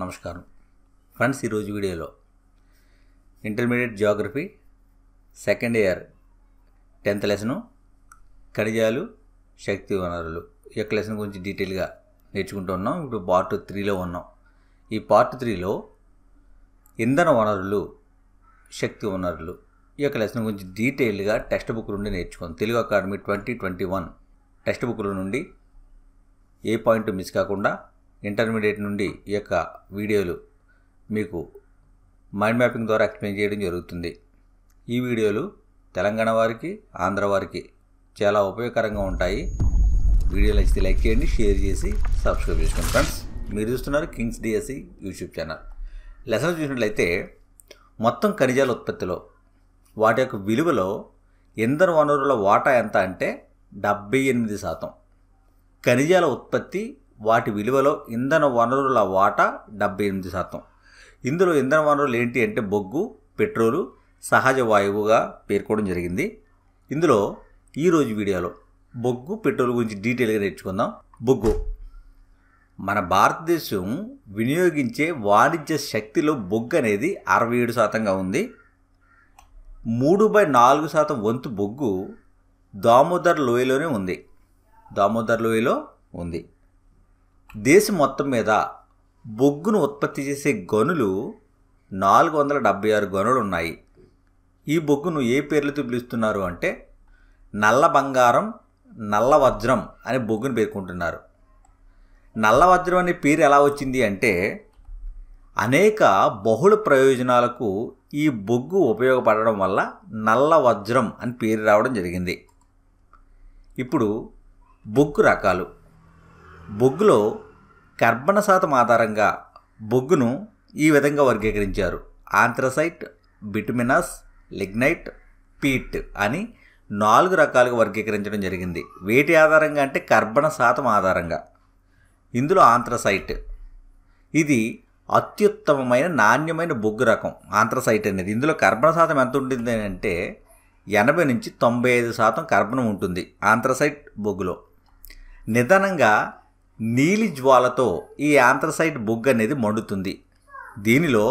నమస్కారం ఫ్రెండ్స్ ఈరోజు వీడియోలో intermediate geography second year tenth lesson ఖనిజాలు శక్తి వనరులు ఈ యొక్క లెసన్ గురించి డీటెయిల్గా నేర్చుకుంటూ ఉన్నాం ఇప్పుడు పార్ట్ త్రీలో ఉన్నాం ఈ పార్ట్ త్రీలో ఇంధన వనరులు శక్తి వనరులు ఈ యొక్క లెసన్ గురించి డీటెయిల్గా టెక్స్ట్ బుక్ నుండి నేర్చుకుందాం Telugu academy twenty twenty one text బుక్ల నుండి ఏ పాయింట్ మిస్ కాకుండా ఇంటర్మీడియట్ నుండి ఈ యొక్క వీడియోలు మీకు మైండ్ మ్యాపింగ్ ద్వారా ఎక్స్ప్లెయిన్ చేయడం జరుగుతుంది ఈ వీడియోలు తెలంగాణ వారికి ఆంధ్ర వారికి చాలా ఉపయోగకరంగా ఉంటాయి వీడియో నచ్చితే లైక్ చేయండి షేర్ చేసి సబ్స్క్రైబ్ చేసుకోండి ఫ్రెండ్స్ మీరు చూస్తున్నారు Kings DSC YouTube channel lesson చూసినట్లయితే మొత్తం ఖనిజాల ఉత్పత్తిలో వాటి యొక్క విలువలో ఇంధన వనరుల వాటా ఎంత అంటే డెబ్బై ఎనిమిది శాతం ఖనిజాల ఉత్పత్తి వాటి విలువలో ఇంధన వనరుల వాటా డెబ్బై ఎనిమిది శాతం ఇందులో ఇంధన వనరులు ఏంటి అంటే బొగ్గు పెట్రోలు సహజ వాయువుగా పేర్కోవడం జరిగింది ఇందులో ఈరోజు వీడియోలో బొగ్గు పెట్రోల్ గురించి డీటెయిల్గా నేర్చుకుందాం బొగ్గు మన భారతదేశం వినియోగించే వాణిజ్య శక్తిలో బొగ్గు అనేది అరవై ఏడు శాతంగా ఉంది మూడు బై నాలుగు శాతం వంతు బొగ్గు దామోదర్ లోయలోనే ఉంది దామోదర్ లోయలో ఉంది దేశం మొత్తం మీద బొగ్గును ఉత్పత్తి చేసే గనులు నాలుగు వందల డెబ్బై ఆరు గనులు ఉన్నాయి ఈ బొగ్గును ఏ పేర్లతో పిలుస్తున్నారు అంటే నల్ల బంగారం నల్ల వజ్రం అనే బొగ్గును పేర్కొంటున్నారు నల్ల వజ్రం అనే పేరు ఎలా వచ్చింది అంటే అనేక బహుళ ప్రయోజనాలకు ఈ బొగ్గు ఉపయోగపడడం వల్ల నల్ల వజ్రం అని పేరు రావడం జరిగింది ఇప్పుడు బొగ్గు రకాలు బొగ్గులో కర్బన శాతం ఆధారంగా బొగ్గును ఈ విధంగా వర్గీకరించారు ఆంథ్రసైట్ బిటుమినస్ లిగ్నైట్ పీట్ అని నాలుగు రకాలుగా వర్గీకరించడం జరిగింది వేటి ఆధారంగా అంటే కర్బన శాతం ఆధారంగా ఇందులో ఆంథ్రసైట్ ఇది అత్యుత్తమమైన నాణ్యమైన బొగ్గు రకం ఆంథ్రసైట్ అనేది ఇందులో కర్బన శాతం ఎంత ఉంటుంది అంటే ఎనభై నుంచి తొంభై ఐదు శాతం కర్బనం ఉంటుంది ఆంథ్రసైట్ బొగ్గులో నిదానంగా నీలి జ్వాలతో ఈ ఆంథ్రసైట్ బొగ్గు అనేది మండుతుంది దీనిలో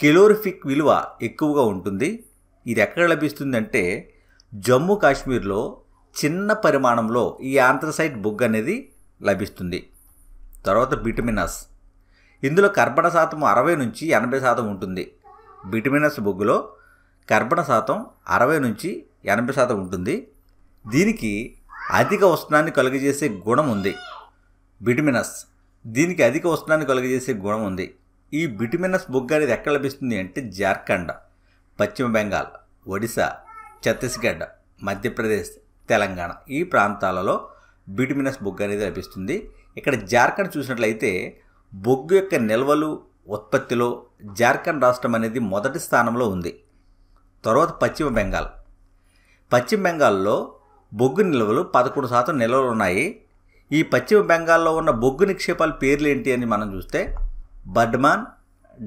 కెలోరిఫిక్ విలువ ఎక్కువగా ఉంటుంది ఇది ఎక్కడ లభిస్తుందంటే జమ్మూ కాశ్మీర్లో చిన్న పరిమాణంలో ఈ ఆంథ్రసైట్ బొగ్గు అనేది లభిస్తుంది తర్వాత బిటమినస్ ఇందులో కర్బణ శాతం అరవై నుంచి ఎనభై శాతం ఉంటుంది బిటమినస్ బొగ్గులో కర్బణ శాతం అరవై నుంచి ఎనభై శాతం ఉంటుంది దీనికి అధిక ఉష్ణాన్ని కలుగజేసే గుణం ఉంది బిటమినస్ దీనికి అధిక ఉష్ణాన్ని కలుగజేసే గుణం ఉంది ఈ బిటమినస్ బొగ్గు అనేది ఎక్కడ లభిస్తుంది అంటే జార్ఖండ్ పశ్చిమ బెంగాల్ ఒడిశా ఛత్తీస్గఢ్ మధ్యప్రదేశ్ తెలంగాణ ఈ ప్రాంతాలలో బిటమినస్ బొగ్గు అనేది లభిస్తుంది ఇక్కడ జార్ఖండ్ చూసినట్లయితే బొగ్గు యొక్క నిల్వలు ఉత్పత్తిలో జార్ఖండ్ రాష్ట్రం అనేది మొదటి స్థానంలో ఉంది తర్వాత పశ్చిమ బెంగాల్ పశ్చిమ బెంగాల్లో బొగ్గు నిల్వలు పదకొండు శాతం నిల్వలు ఉన్నాయి ఈ పశ్చిమ బెంగాల్లో ఉన్న బొగ్గు నిక్షేపాల పేర్లు ఏంటి అని మనం చూస్తే బడ్మాన్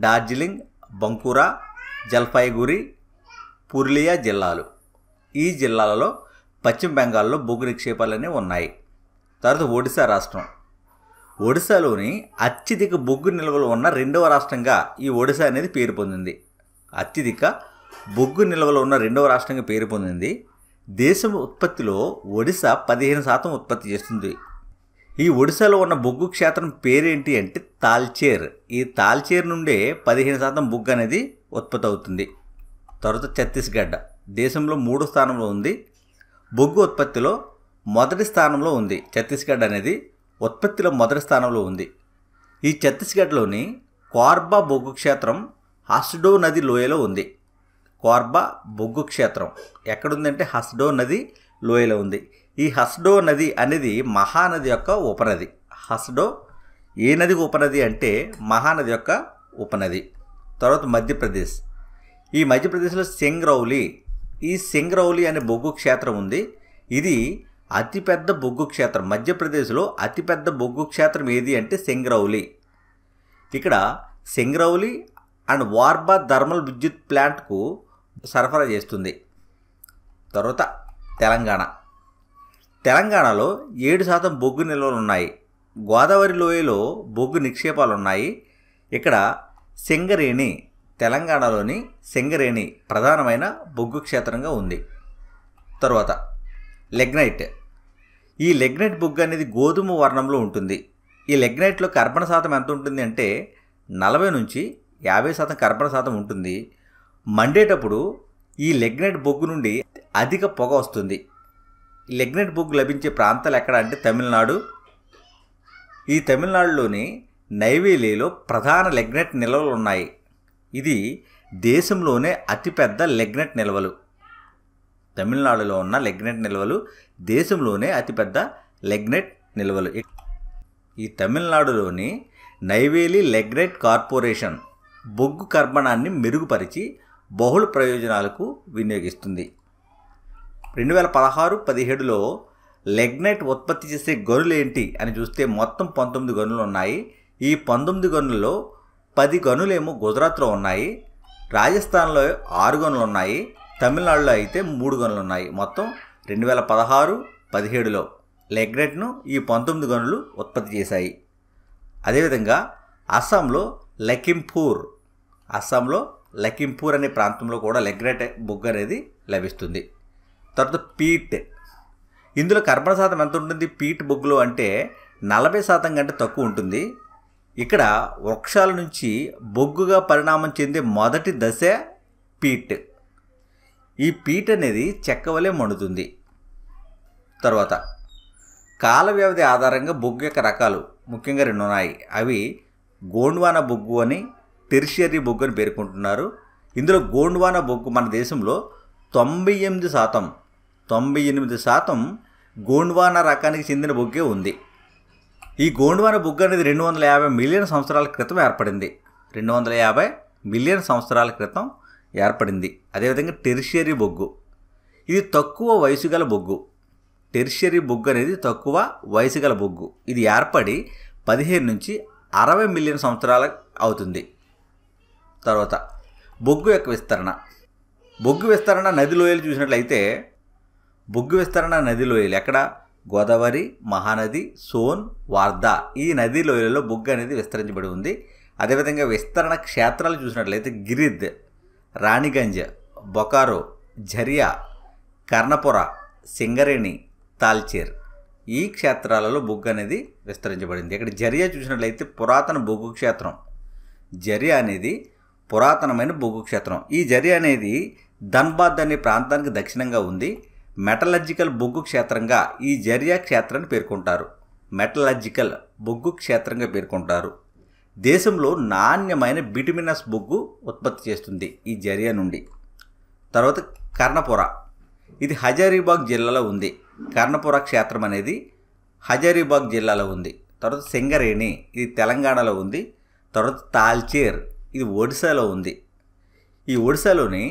డార్జిలింగ్ బంకురా జల్పాయిగురి పురులియా జిల్లాలు ఈ జిల్లాలలో పశ్చిమ బెంగాల్లో బొగ్గు నిక్షేపాలనే ఉన్నాయి తర్వాత ఒడిశా రాష్ట్రం ఒడిశాలోని అత్యధిక బొగ్గు నిల్వలు ఉన్న రెండవ రాష్ట్రంగా ఈ ఒడిశా అనేది పేరు పొందింది అత్యధిక బొగ్గు నిల్వలు ఉన్న రెండవ రాష్ట్రంగా పేరు పొందింది దేశం ఉత్పత్తిలో ఒడిశా పదిహేను శాతం ఉత్పత్తి చేస్తుంది ఈ ఒడిశాలో ఉన్న బొగ్గు క్షేత్రం పేరేంటి అంటే తాల్చేర్ ఈ తాల్చేర్ నుండే పదిహేను శాతం బొగ్గు అనేది ఉత్పత్తి అవుతుంది తర్వాత ఛత్తీస్గఢ్ దేశంలో మూడో స్థానంలో ఉంది బొగ్గు ఉత్పత్తిలో మొదటి స్థానంలో ఉంది ఛత్తీస్గఢ్ అనేది ఉత్పత్తిలో మొదటి స్థానంలో ఉంది ఈ ఛత్తీస్గఢ్లోని కార్బా బొగ్గు క్షేత్రం హస్డో నది లోయలో ఉంది కార్బా బొగ్గు క్షేత్రం ఎక్కడుందంటే హస్డో నది లోయలో ఉంది ఈ హస్డో నది అనేది మహానది యొక్క ఉపనది హస్డో ఏ నదికి ఉపనది అంటే మహానది యొక్క ఉపనది తర్వాత మధ్యప్రదేశ్ ఈ మధ్యప్రదేశ్లో సింగ్రౌలి ఈ సింగ్రౌలి అనే బొగ్గు క్షేత్రం ఉంది ఇది అతిపెద్ద బొగ్గు క్షేత్రం మధ్యప్రదేశ్లో అతిపెద్ద బొగ్గు క్షేత్రం ఏది అంటే సింగ్రౌలి ఇక్కడ సింగ్రౌలి అండ్ వార్బా థర్మల్ విద్యుత్ ప్లాంట్కు సరఫరా చేస్తుంది తర్వాత తెలంగాణ తెలంగాణలో ఏడు శాతం బొగ్గు నిల్వలు ఉన్నాయి గోదావరి లోయలో బొగ్గు నిక్షేపాలు ఉన్నాయి ఇక్కడ సింగరేణి తెలంగాణలోని సింగరేణి ప్రధానమైన బొగ్గు క్షేత్రంగా ఉంది తర్వాత లెగ్నైట్ ఈ లెగ్నైట్ బొగ్గు అనేది గోధుమ వర్ణంలో ఉంటుంది ఈ లెగ్నైట్లో కర్బన శాతం ఎంత ఉంటుంది అంటే నలభై నుంచి యాభై శాతం కర్బన శాతం ఉంటుంది మండేటప్పుడు ఈ లెగ్నైట్ బొగ్గు నుండి అధిక పొగ వస్తుంది లెగ్నెట్ బుక్ లభించే ప్రాంతాలు ఎక్కడ అంటే తమిళనాడు ఈ తమిళనాడులోని నైవేలీలో ప్రధాన లెగ్నెట్ నిల్వలు ఉన్నాయి ఇది దేశంలోనే అతిపెద్ద లెగ్నెట్ నిల్వలు తమిళనాడులో ఉన్న లెగ్నెట్ నిల్వలు దేశంలోనే అతిపెద్ద లెగ్నెట్ నిల్వలు ఈ తమిళనాడులోని నైవేలి లెగ్నెట్ కార్పొరేషన్ బొగ్గు కర్మణాన్ని మెరుగుపరిచి బహుళ ప్రయోజనాలకు వినియోగిస్తుంది రెండు వేల పదహారు పదిహేడులో లెగ్నైట్ ఉత్పత్తి చేసే గనులు ఏంటి అని చూస్తే మొత్తం పంతొమ్మిది గనులు ఉన్నాయి ఈ పంతొమ్మిది గనులలో పది గనులేమో గుజరాత్లో ఉన్నాయి రాజస్థాన్లో ఆరు గనులు ఉన్నాయి తమిళనాడులో అయితే మూడు గనులు ఉన్నాయి మొత్తం రెండు వేల పదహారు పదిహేడులో లెగ్నైట్ను ఈ పంతొమ్మిది గనులు ఉత్పత్తి చేశాయి అదేవిధంగా అస్సాంలో లఖింపూర్ అస్సాంలో లఖింపూర్ అనే ప్రాంతంలో కూడా లెగ్నైట్ బొగ్గు అనేది లభిస్తుంది తర్వాత పీట్ ఇందులో కర్బన శాతం ఎంత ఉంటుంది పీట్ బొగ్గులో అంటే నలభై శాతం కంటే తక్కువ ఉంటుంది ఇక్కడ వృక్షాల నుంచి బొగ్గుగా పరిణామం చెందే మొదటి దశ పీట్ ఈ పీట్ అనేది చెక్క వలె మండుతుంది తర్వాత కాల వ్యవధి ఆధారంగా బొగ్గు యొక్క రకాలు ముఖ్యంగా రెండు ఉన్నాయి అవి గోండ్వాన బొగ్గు అని టెరిషియరీ బొగ్గు అని పేర్కొంటున్నారు ఇందులో గోండ్వాన బొగ్గు మన దేశంలో తొంభై ఎనిమిది శాతం తొంభై ఎనిమిది శాతం గోండ్వానా రకానికి చెందిన బొగ్గే ఉంది ఈ గోండ్వానా బొగ్గు అనేది రెండు వందల యాభై మిలియన్ సంవత్సరాల క్రితం ఏర్పడింది రెండు వందల యాభై మిలియన్ సంవత్సరాల క్రితం ఏర్పడింది అదేవిధంగా టెరిషరి బొగ్గు ఇది తక్కువ వయసు గల బొగ్గు టెరిషరి బొగ్గు అనేది తక్కువ వయసు గల బొగ్గు ఇది ఏర్పడి పదిహేను నుంచి అరవై మిలియన్ సంవత్సరాల అవుతుంది తర్వాత బొగ్గు యొక్క విస్తరణ బొగ్గు విస్తరణ నది లోయలు చూసినట్లయితే బొగ్గు విస్తరణ నది లోయలు ఎక్కడ గోదావరి మహానది సోన్ వార్ధా ఈ నదీ లోయలలో బొగ్గు అనేది విస్తరించబడి ఉంది అదేవిధంగా విస్తరణ క్షేత్రాలు చూసినట్లయితే గిరిద్ రాణిగంజ్ బొకారో ఝరియా కర్ణపుర సింగరేణి తాల్చేర్ ఈ క్షేత్రాలలో బొగ్గు అనేది విస్తరించబడింది ఇక్కడ జరియా చూసినట్లయితే పురాతన బొగ్గు క్షేత్రం జరియా అనేది పురాతనమైన బొగ్గు క్షేత్రం ఈ జరియా అనేది ధన్బాద్ అనే ప్రాంతానికి దక్షిణంగా ఉంది మెటలర్జికల్ బొగ్గు క్షేత్రంగా ఈ జరియా క్షేత్రాన్ని పేర్కొంటారు మెటలర్జికల్ బొగ్గు క్షేత్రంగా పేర్కొంటారు దేశంలో నాణ్యమైన బిటమినస్ బొగ్గు ఉత్పత్తి చేస్తుంది ఈ జరియా నుండి తర్వాత కర్ణపుర ఇది హజారీబాగ్ జిల్లాలో ఉంది కర్ణపుర క్షేత్రం అనేది హజారీబాగ్ జిల్లాలో ఉంది తర్వాత సింగరేణి ఇది తెలంగాణలో ఉంది తర్వాత తాల్చేర్ ఇది ఒడిశాలో ఉంది ఈ ఒడిశాలోని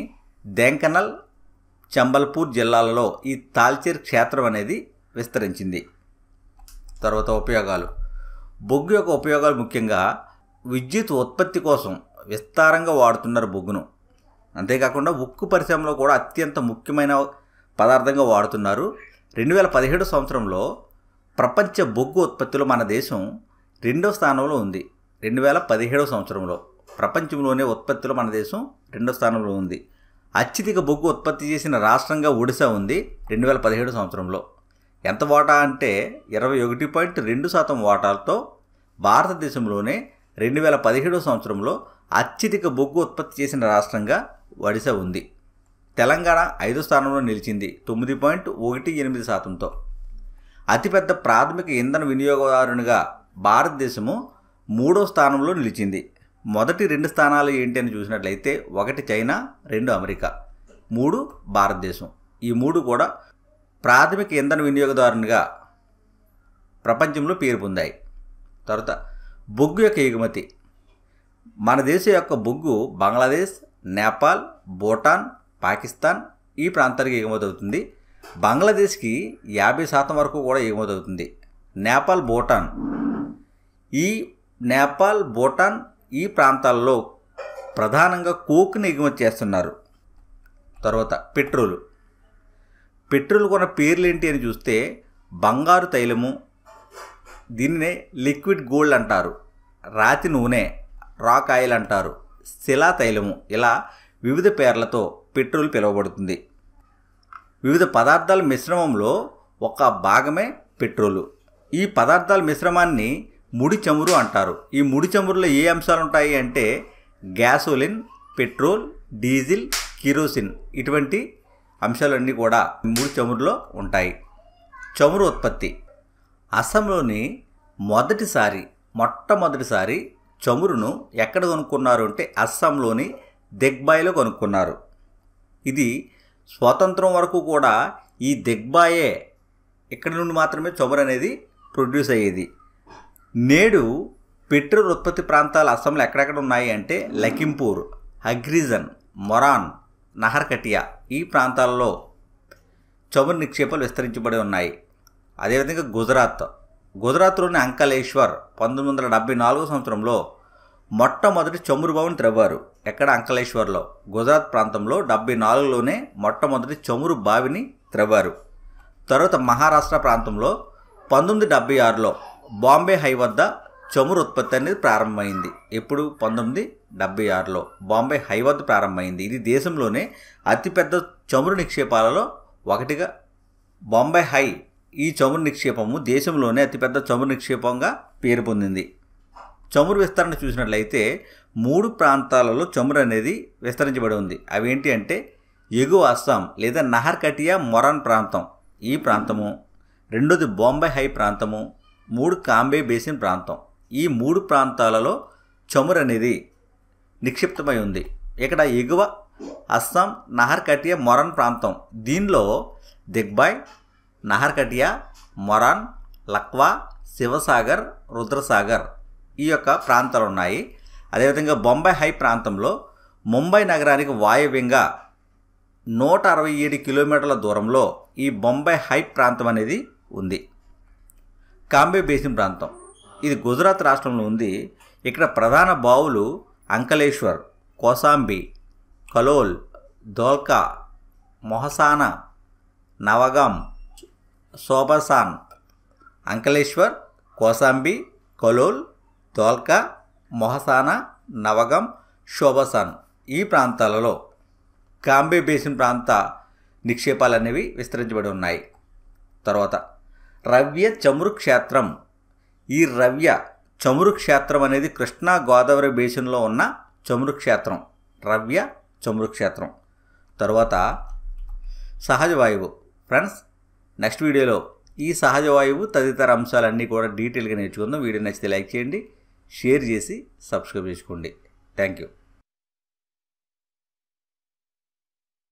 దెంకనల్ చంబల్పూర్ జిల్లాలలో ఈ తాల్చేర్ క్షేత్రం అనేది విస్తరించింది తర్వాత ఉపయోగాలు బొగ్గు యొక్క ఉపయోగాలు ముఖ్యంగా విద్యుత్ ఉత్పత్తి కోసం విస్తారంగా వాడుతున్నారు బొగ్గును అంతేకాకుండా ఉక్కు పరిశ్రమలో కూడా అత్యంత ముఖ్యమైన పదార్థంగా వాడుతున్నారు రెండు వేల పదిహేడు సంవత్సరంలో ప్రపంచ బొగ్గు ఉత్పత్తిలో మన దేశం రెండవ స్థానంలో ఉంది రెండు వేల పదిహేడవ సంవత్సరంలో ప్రపంచంలోనే ఉత్పత్తిలో మన దేశం రెండవ స్థానంలో ఉంది అత్యధిక బొగ్గు ఉత్పత్తి చేసిన రాష్ట్రంగా ఒడిశా ఉంది రెండు వేల పదిహేడు సంవత్సరంలో ఎంత వాటా అంటే ఇరవై ఒకటి పాయింట్ రెండు శాతం వాటాలతో భారతదేశంలోనే రెండు వేల పదిహేడో సంవత్సరంలో అత్యధిక బొగ్గు ఉత్పత్తి చేసిన రాష్ట్రంగా ఒడిశా ఉంది తెలంగాణ ఐదో స్థానంలో నిలిచింది తొమ్మిది పాయింట్ ఒకటి ఎనిమిది శాతంతో అతిపెద్ద ప్రాథమిక ఇంధన వినియోగదారునిగా భారతదేశము మూడో స్థానంలో నిలిచింది మొదటి రెండు స్థానాలు ఏంటి అని చూసినట్లయితే ఒకటి చైనా రెండు అమెరికా మూడు భారతదేశం ఈ మూడు కూడా ప్రాథమిక ఇంధన వినియోగదారునిగా ప్రపంచంలో పేరు పొందాయి తర్వాత బొగ్గు యొక్క ఎగుమతి మన దేశం యొక్క బొగ్గు బంగ్లాదేశ్ నేపాల్ భూటాన్ పాకిస్తాన్ ఈ ప్రాంతానికి ఎగుమతి అవుతుంది బంగ్లాదేశ్కి యాభై శాతం వరకు కూడా ఎగుమతి అవుతుంది నేపాల్ భూటాన్ ఈ నేపాల్ భూటాన్ ఈ ప్రాంతాల్లో ప్రధానంగా కోక్ని ఎగుమతి చేస్తున్నారు తర్వాత పెట్రోలు పెట్రోల్ కొన్న పేర్లు ఏంటి అని చూస్తే బంగారు తైలము దీనినే లిక్విడ్ గోల్డ్ అంటారు రాతి నూనె రాక్ ఆయిల్ అంటారు శిలా తైలము ఇలా వివిధ పేర్లతో పెట్రోల్ పిలువబడుతుంది వివిధ పదార్థాల మిశ్రమంలో ఒక భాగమే పెట్రోలు ఈ పదార్థాల మిశ్రమాన్ని ముడి చమురు అంటారు ఈ ముడి చమురులో ఏ అంశాలు ఉంటాయి అంటే గ్యాసోలిన్ పెట్రోల్ డీజిల్ కిరోసిన్ ఇటువంటి అంశాలన్నీ కూడా ముడి చమురులో ఉంటాయి చమురు ఉత్పత్తి అస్సాంలోని మొదటిసారి మొట్టమొదటిసారి చమురును ఎక్కడ కొనుక్కున్నారు అంటే అస్సాంలోని దిగ్బాయిలో కొనుక్కున్నారు ఇది స్వాతంత్రం వరకు కూడా ఈ దిగ్బాయే ఇక్కడి నుండి మాత్రమే చమురు అనేది ప్రొడ్యూస్ అయ్యేది నేడు పెట్రోల్ ఉత్పత్తి ప్రాంతాలు అస్సాంలో ఎక్కడెక్కడ ఉన్నాయి అంటే లఖింపూర్ అగ్రిజన్ మొరాన్ నహర్కటియా ఈ ప్రాంతాలలో చమురు నిక్షేపాలు విస్తరించబడి ఉన్నాయి అదేవిధంగా గుజరాత్ గుజరాత్లోని అంకలేశ్వర్ పంతొమ్మిది వందల డెబ్బై నాలుగో సంవత్సరంలో మొట్టమొదటి చమురు భవన్ త్రవ్వారు ఎక్కడ అంకలేశ్వర్లో గుజరాత్ ప్రాంతంలో డెబ్బై నాలుగులోనే మొట్టమొదటి చమురు బావిని త్రవ్వారు తర్వాత మహారాష్ట్ర ప్రాంతంలో పంతొమ్మిది డెబ్బై ఆరులో బాంబే హై వద్ద చమురు ఉత్పత్తి అనేది ప్రారంభమైంది ఎప్పుడు పంతొమ్మిది డెబ్బై ఆరులో బాంబే హై వద్ద ప్రారంభమైంది ఇది దేశంలోనే అతిపెద్ద చమురు నిక్షేపాలలో ఒకటిగా బాంబే హై ఈ చమురు నిక్షేపము దేశంలోనే అతిపెద్ద చమురు నిక్షేపంగా పేరు పొందింది చమురు విస్తరణ చూసినట్లయితే మూడు ప్రాంతాలలో చమురు అనేది విస్తరించబడి ఉంది అవేంటి అంటే ఎగువ అస్సాం లేదా నహర్కటియా మొరాన్ ప్రాంతం ఈ ప్రాంతము రెండోది బాంబే హై ప్రాంతము మూడు కాంబే బేసిన్ ప్రాంతం ఈ మూడు ప్రాంతాలలో చమురు అనేది నిక్షిప్తమై ఉంది ఇక్కడ ఎగువ అస్సాం నహర్కటియా మొరన్ ప్రాంతం దీనిలో దిగ్బాయ్ నహర్కటియా మొరాన్ లక్వా శివసాగర్ రుద్రసాగర్ ఈ యొక్క ప్రాంతాలు ఉన్నాయి అదేవిధంగా బొంబాయి హై ప్రాంతంలో ముంబై నగరానికి వాయువ్యంగా నూట అరవై ఏడు కిలోమీటర్ల దూరంలో ఈ బొంబాయి హై ప్రాంతం అనేది ఉంది కాంబే బేసిన్ ప్రాంతం ఇది గుజరాత్ రాష్ట్రంలో ఉంది ఇక్కడ ప్రధాన బావులు అంకలేశ్వర్ కోసాంబి కలోల్ ధోల్కా మొహసానా నవగాం సోబసాన్ అంకలేశ్వర్ కోసాంబి కలోల్ ధోల్కా మొహసానా నవగం శోభసాన్ ఈ ప్రాంతాలలో కాంబే బేసిన్ ప్రాంత నిక్షేపాలు అనేవి విస్తరించబడి ఉన్నాయి తర్వాత రవ్య చమురు క్షేత్రం ఈ రవ్య చమురు క్షేత్రం అనేది కృష్ణా గోదావరి బేసిన్లో ఉన్న చమురు క్షేత్రం రవ్య చమురు క్షేత్రం తర్వాత సహజ వాయువు ఫ్రెండ్స్ నెక్స్ట్ వీడియోలో ఈ సహజ వాయువు తదితర అంశాలన్నీ కూడా డీటెయిల్గా నేర్చుకుందాం వీడియో నచ్చితే లైక్ చేయండి షేర్ చేసి సబ్స్క్రైబ్ చేసుకోండి థ్యాంక్ యూ